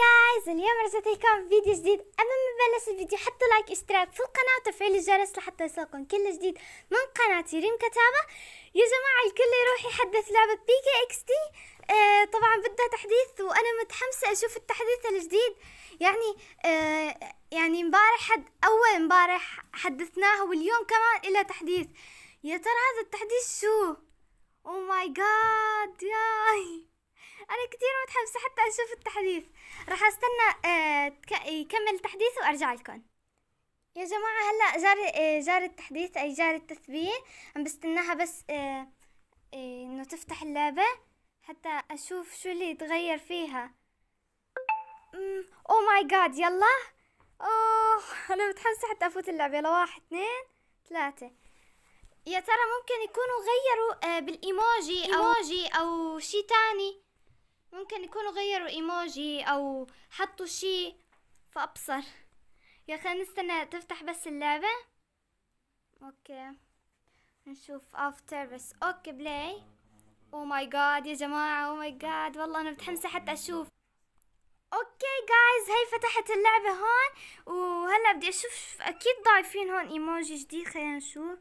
جايز اليوم لكم فيديو جديد قبل ما نبلش الفيديو حطوا لايك اشتراك في القناة وتفعيل الجرس لحتى يصلكم كل جديد من قناتي ريم كتابة يا جماعة الكل يروح يحدث لعبة بي كي اكس تي آه طبعا بدها تحديث وانا متحمسة اشوف التحديث الجديد يعني آه يعني امبارح حد اول امبارح حدثناه واليوم كمان إلى تحديث يا ترى هذا التحديث شو؟ او ماي جاد ياي انا كتير متحمسه حتى اشوف التحديث راح استنى آه، يكمل التحديث وارجع لكم يا جماعه هلا جار آه، جار التحديث اي جار التثبيت عم بستناها بس آه، انه تفتح اللعبه حتى اشوف شو اللي يتغير فيها او ماي جاد يلا اوه انا متحمسه حتى افوت اللعبه يلا واحد اثنين ثلاثه يا ترى ممكن يكونوا غيروا بالايموجي او ايموجي او شيء تاني ممكن يكونوا غيروا ايموجي او حطوا شي فابصر يا اخي نستنى تفتح بس اللعبة اوكي نشوف افتر بس اوكي بلاي او ماي جاد يا جماعة او ماي جاد والله انا متحمسة حتى اشوف اوكي جايز هي فتحت اللعبة هون وهلا بدي اشوف اكيد ضايفين هون ايموجي جديد خلينا نشوف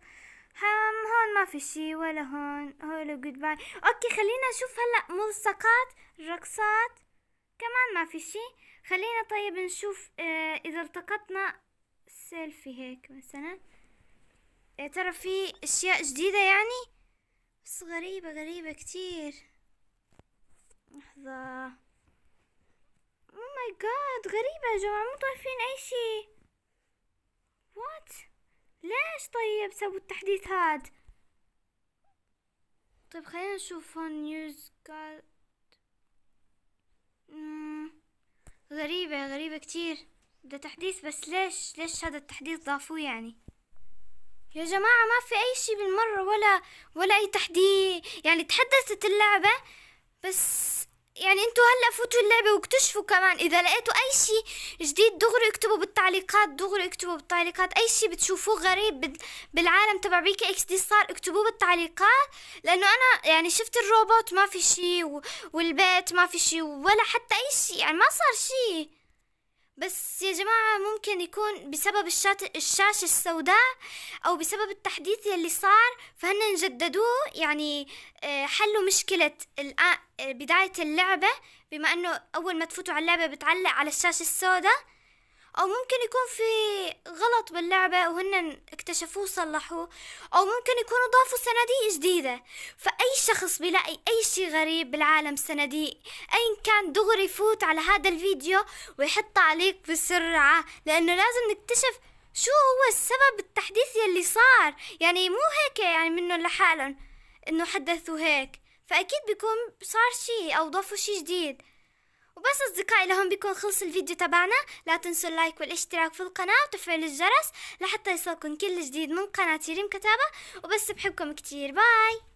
هم ما في شي ولا هون هولو جود باي اوكي خلينا نشوف هلا ملصقات الرقصات كمان ما في شي خلينا طيب نشوف اه اذا التقطنا سيلفي هيك مثلا يا آه، ترى في اشياء جديدة يعني بس غريبة غريبة كتير لحظة او ماي جاد غريبة يا جماعة مو طايفين اي شي وات ليش طيب سووا التحديث هاد طيب خلينا نشوف هون نيوز قال غريبة غريبة كتير ده تحديث بس ليش ليش هذا التحديث ضافوه يعني يا جماعة ما في أي شي بالمرة ولا ولا أي تحديث يعني تحدثت اللعبة بس يعني انتوا هلا فوتوا اللعبه واكتشفوا كمان اذا لقيتوا اي شيء جديد دغري اكتبوا بالتعليقات دغري اكتبوا بالتعليقات اي شيء بتشوفوه غريب بالعالم تبع بيكا اكس دي صار اكتبوه بالتعليقات لانه انا يعني شفت الروبوت ما في شيء والبيت ما في شيء ولا حتى اي شيء يعني ما صار شيء بس يا جماعة ممكن يكون بسبب الشاشة السوداء أو بسبب التحديث يلي صار فهن جددوه يعني آه، حلوا مشكلة بداية اللعبة بما أنه أول ما تفوتوا على اللعبة بتعلق على الشاشة السوداء أو ممكن يكون في غلط باللعبة وهن اكتشفوه وصلحوه أو ممكن يكونوا ضافوا صناديق جديدة فأي شخص بيلاقي أي شي غريب بالعالم صناديق أي كان دغري يفوت على هذا الفيديو ويحط تعليق بسرعة لأنه لازم نكتشف شو هو السبب التحديث يلي صار يعني مو هيك يعني منه لحالهم انه حدثوا هيك فاكيد بيكون صار شي او ضافوا شي جديد وبس أصدقائي لهم بيكون خلص الفيديو تبعنا لا تنسوا اللايك والاشتراك في القناة وتفعيل الجرس لحتى يصلكم كل جديد من قناة ريم كتابة وبس بحبكم كتير باي